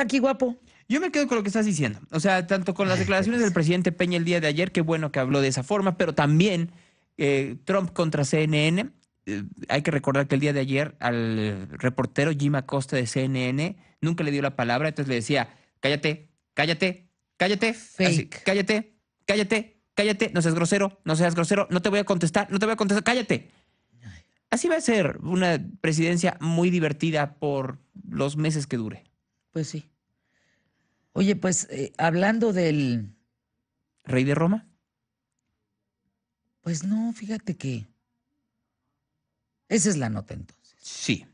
aquí guapo. Yo me quedo con lo que estás diciendo. O sea, tanto con las declaraciones del presidente Peña el día de ayer, qué bueno que habló de esa forma, pero también eh, Trump contra CNN. Eh, hay que recordar que el día de ayer al reportero Jim Acosta de CNN nunca le dio la palabra, entonces le decía, cállate, cállate, cállate, cállate, cállate, cállate, no seas grosero, no seas grosero, no te voy a contestar, no te voy a contestar, cállate. Así va a ser una presidencia muy divertida por los meses que dure. Pues sí. Oye, pues eh, hablando del... ¿Rey de Roma? Pues no, fíjate que... Esa es la nota entonces. Sí.